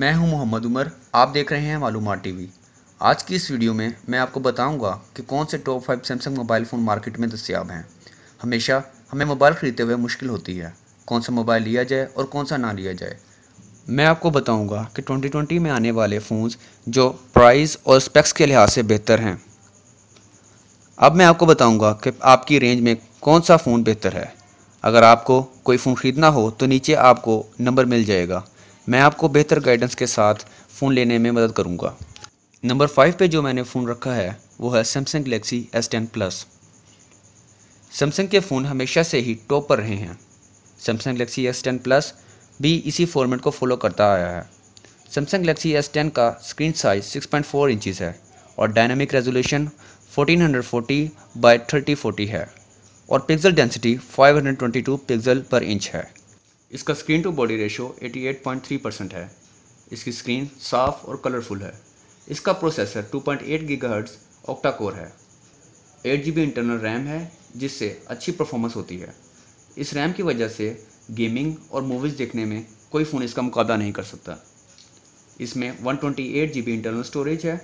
मैं हूं मोहम्मद उमर आप देख रहे हैं मालूम टीवी आज की इस वीडियो में मैं आपको बताऊंगा कि कौन से top five Samsung mobile phone market में दस्याब हैं हमेशा हमें मोबाइल ख़रीदते हुए मुश्किल होती है कौन सा मोबाइल लिया जाए और कौन सा ना लिया जाए मैं आपको बताऊँगा कि ट्वेंटी में आने वाले फ़ोन्स जो प्राइस और स्पेक्स के लिहाज से बेहतर हैं अब मैं आपको बताऊँगा कि आपकी रेंज में कौन सा फ़ोन बेहतर है अगर आपको कोई फ़ोन ख़रीदना हो तो नीचे आपको नंबर मिल जाएगा मैं आपको बेहतर गाइडेंस के साथ फ़ोन लेने में मदद करूँगा नंबर फाइव पे जो मैंने फ़ोन रखा है वो है Samsung Galaxy S ten plus Samsung के फ़ोन हमेशा से ही टॉप पर रहे हैं Samsung Galaxy S ten plus भी इसी फॉर्मेट को फॉलो करता आया है सैमसंग गलेक्सी एस टेन का स्क्रीन साइज 6.4 इंचेस है और डायनामिक रेजोल्यूशन 1440 बाय 3040 है और pixel density 522 pixel per inch है इसका screen to body ratio 88.3 percent है इसकी स्क्रीन साफ और कलरफुल है इसका प्रोसेसर 2.8 पॉइंट ऑक्टा कोर है एट जी इंटरनल रैम है जिससे अच्छी परफॉर्मेंस होती है इस रैम की वजह से गेमिंग और मूवीज़ देखने में कोई फ़ोन इसका मुकाबला नहीं कर सकता इसमें one twenty eight G B internal storage है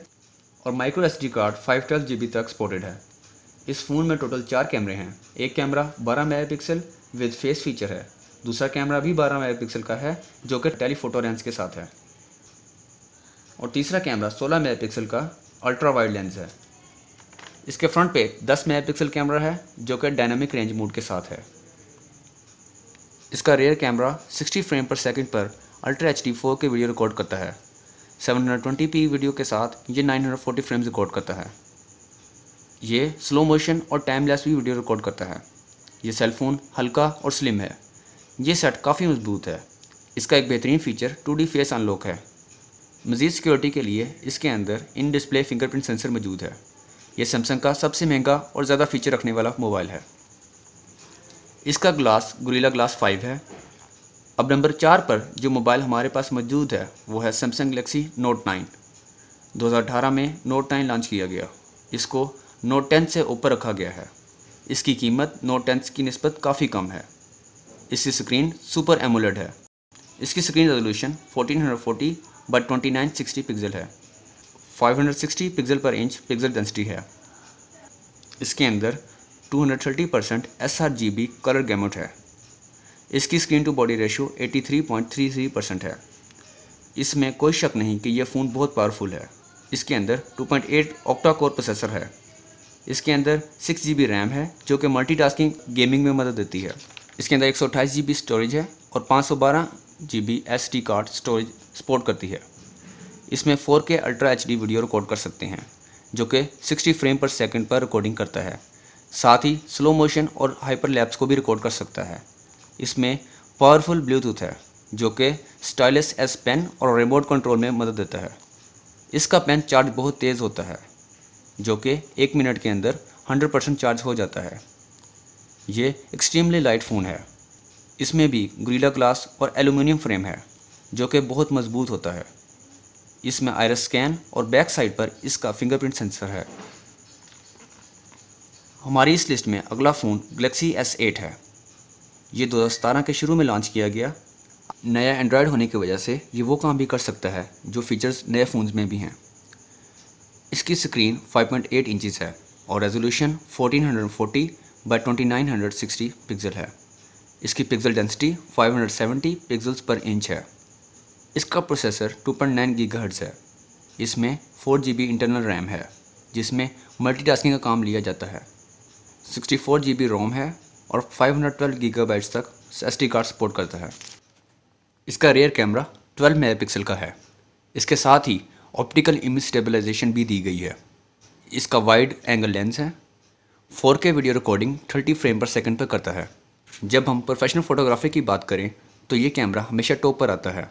और micro S D card five twelve G B तक सपोर्टेड है इस फ़ोन में टोटल चार कैमरे हैं एक कैमरा बारह mega pixel with face feature है दूसरा कैमरा भी 12 मेगापिक्सल का है जो कि टेलीफोटो लेंस के साथ है और तीसरा कैमरा 16 मेगापिक्सल का अल्ट्रा वाइड लेंस है इसके फ्रंट पे 10 मेगापिक्सल कैमरा है जो कि डायनामिक रेंज मोड के साथ है इसका rear camera 60 frame per second पर अल्ट्रा एच डी के वीडियो रिकॉर्ड करता है सेवन वीडियो के साथ ये नाइन फ्रेम्स रिकॉर्ड करता है ये स्लो मोशन और टाइमलेस भी वीडियो रिकॉर्ड करता है ये सेलफ़ोन हल्का और स्लिम है ये सेट काफ़ी मजबूत है इसका एक बेहतरीन feature two D face unlock है मज़ीद सिक्योरिटी के लिए इसके अंदर इन डिस्प्ले फिंगरप्रिंट सेंसर मौजूद है यह सैमसंग का सबसे महंगा और ज़्यादा फीचर रखने वाला मोबाइल है इसका ग्लास गुरीला ग्लास फाइव है अब नंबर चार पर जो मोबाइल हमारे पास मौजूद है वो है सैमसंग गलेक्सी नोट नाइन 2018 में नोट नाइन लॉन्च किया गया इसको नोट टेन से ऊपर रखा गया है इसकी कीमत नोट टेन की नस्बत काफ़ी कम है इसकी स्क्रीन सुपर एमुलेट है इसकी स्क्रीन रेजोल्यूशन 1440 बाई 2960 पिक्सल है 560 pixel per inch pixel density है इसके अंदर 230 परसेंट एस कलर गैमट है इसकी screen to body ratio 83.33 percent है इसमें कोई शक नहीं कि यह फ़ोन बहुत पावरफुल है इसके अंदर 2.8 ऑक्टा कोर प्रोसेसर है इसके अंदर सिक्स जी रैम है जो कि मल्टीटास्किंग गेमिंग में मदद देती है इसके अंदर एक सौ स्टोरेज है और पाँच सौ बारह G B S card storage support करती है इसमें 4K ultra H video record कर सकते हैं जो कि 60 फ्रेम पर सेकंड पर रिकॉर्डिंग करता है साथ ही स्लो मोशन और हाइपर लैप्स को भी रिकॉर्ड कर सकता है इसमें पावरफुल ब्लूटूथ है जो कि स्टाइलस एस पेन और रिमोट कंट्रोल में मदद देता है इसका पेन चार्ज बहुत तेज़ होता है जो कि एक मिनट के अंदर 100 परसेंट चार्ज हो जाता है ये एक्सट्रीमली लाइट फ़ोन है इसमें भी ग्रीला ग्लास और एलुमिनियम फ्रेम है जो कि बहुत मजबूत होता है इसमें आयरस स्कैन और बैक साइड पर इसका फिंगरप्रिंट सेंसर है हमारी इस लिस्ट में अगला फ़ोन गलेक्सी S8 है ये दो के शुरू में लॉन्च किया गया नया एंड्रॉयड होने की वजह से ये वो काम भी कर सकता है जो फीचर्स नए फ़ोन्स में भी हैं इसकी स्क्रीन 5.8 इंचेस है और रेजोल्यूशन 1440 बाई सिक्सटी पिक्सल है इसकी pixel density 570 pixels per inch है इसका प्रोसेसर 2.9 पॉइंट है इसमें फोर जी इंटरनल रैम है जिसमें मल्टीटास्किंग का काम लिया जाता है सिक्सटी फोर जी रोम है और 512 गीगाबाइट्स तक एस कार्ड सपोर्ट करता है इसका रेयर कैमरा 12 मेगापिक्सल का है इसके साथ ही ऑप्टिकल इमेज स्टेबलाइजेशन भी दी गई है इसका वाइड एंगल लेंस है 4K video recording 30 frame per second पर करता है जब हम प्रोफेशनल फोटोग्राफी की बात करें तो ये कैमरा हमेशा टॉप पर आता है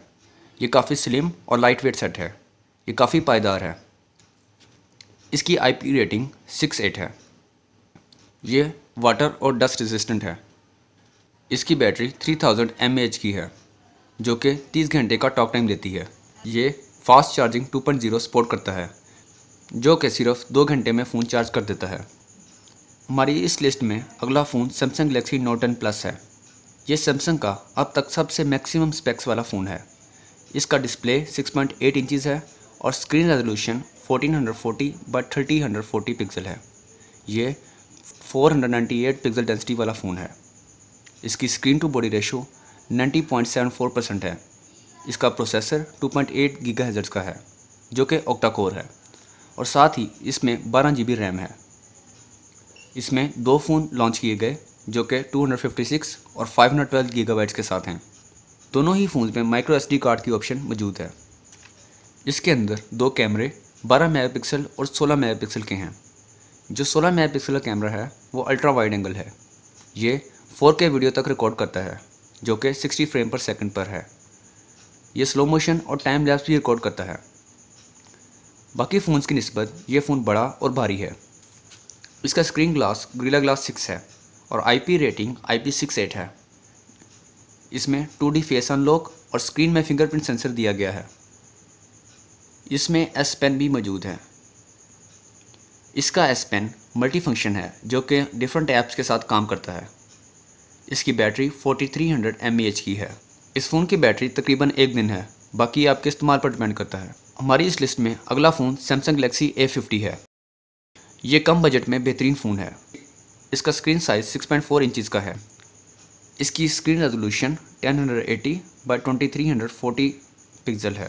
ये काफ़ी स्लिम और लाइट वेट सेट है ये काफ़ी पायदार है इसकी आईपी रेटिंग 6.8 है ये वाटर और डस्ट रेजिस्टेंट है इसकी बैटरी 3000 थाउजेंड की है जो कि 30 घंटे का टॉक टाइम देती है ये फास्ट चार्जिंग 2.0 सपोर्ट करता है जो कि सिर्फ दो घंटे में फ़ोन चार्ज कर देता है हमारी इस लिस्ट में अगला phone Samsung Galaxy Note ten plus है ये सैमसंग का अब तक सबसे मैक्सिमम स्पेक्स वाला फ़ोन है इसका डिस्प्ले 6.8 पॉइंट है और स्क्रीन रेजोल्यूशन 1440 बाय 3040 पिक्सल है ये 498 पिक्सल डेंसिटी वाला फ़ोन है इसकी screen to body ratio 90.74 percent है इसका प्रोसेसर 2.8 पॉइंट का है जो कि ओक्टा कोर है और साथ ही इसमें बारह जी रैम है इसमें दो फ़ोन लॉन्च किए गए जो कि 256 और 512 गीगाबाइट्स के साथ हैं दोनों ही फ़ोन में माइक्रो एस कार्ड की ऑप्शन मौजूद है इसके अंदर दो कैमरे 12 मेगापिक्सल और 16 मेगापिक्सल के हैं जो 16 मेगापिक्सल का कैमरा है वो अल्ट्रा वाइड एंगल है ये 4K वीडियो तक रिकॉर्ड करता है जो कि 60 फ्रेम पर सेकंड पर है ये स्लो मोशन और टाइम लैप्स भी रिकॉर्ड करता है बाकी फ़ोन्स की नस्बत ये फ़ोन बड़ा और भारी है इसका screen glass Gorilla glass six है और IP rating I P six eight है इसमें टू डी फेस अनलॉक और स्क्रीन में फिंगरप्रिंट सेंसर दिया गया है इसमें एस पेन भी मौजूद है इसका एस पेन मल्टी फंक्शन है जो कि डिफरेंट ऐप्स के साथ काम करता है इसकी बैटरी 4300 हंड्रेड की है इस फ़ोन की बैटरी तकरीबन एक दिन है बाकी आपके इस्तेमाल पर डिपेंड करता है हमारी इस लिस्ट में अगला phone Samsung Galaxy A fifty है ये कम बजट में बेहतरीन फ़ोन है इसका स्क्रीन साइज़ 6.4 इंचज़ का है इसकी screen resolution 1080 by twenty pixel है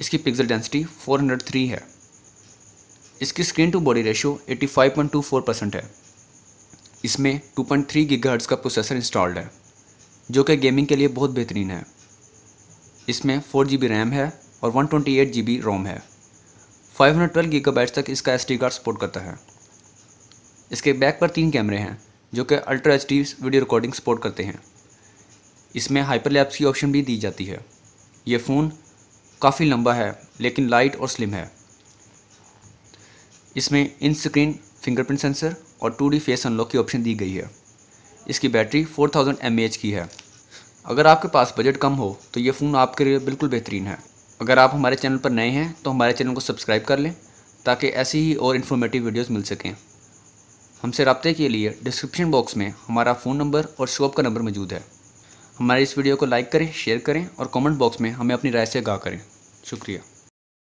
इसकी पिक्सल डेंसिटी 403 है इसकी screen to body ratio 85.24 percent है इसमें 2.3 पॉइंट का प्रोसेसर इंस्टॉल्ड है जो कि गेमिंग के लिए बहुत बेहतरीन है इसमें फोर जी बी रैम है और one twenty eight G B ROM है फाइव हंड्रेड ट्वेल्व तक इसका एस कार्ड सपोर्ट करता है इसके बैक पर तीन कैमरे हैं जो कि ultra H video recording support करते हैं इसमें हाइपर लैप्स की ऑप्शन भी दी जाती है ये फ़ोन काफ़ी लंबा है लेकिन लाइट और स्लिम है इसमें इन स्क्रीन फिंगरप्रिंट सेंसर और टू फेस अनलॉक की ऑप्शन दी गई है इसकी बैटरी 4000 थाउजेंड की है अगर आपके पास बजट कम हो तो ये फ़ोन आपके लिए बिल्कुल बेहतरीन है अगर आप हमारे चैनल पर नए हैं तो हमारे चैनल को सब्सक्राइब कर लें ताकि ऐसी ही और इन्फॉर्मेटिव वीडियोस मिल सकें हमसे रबते के लिए डिस्क्रिप्शन बॉक्स में हमारा फ़ोन नंबर और शॉप का नंबर मौजूद है हमारे इस वीडियो को लाइक करें शेयर करें और कमेंट बॉक्स में हमें अपनी राय से आगाह करें शुक्रिया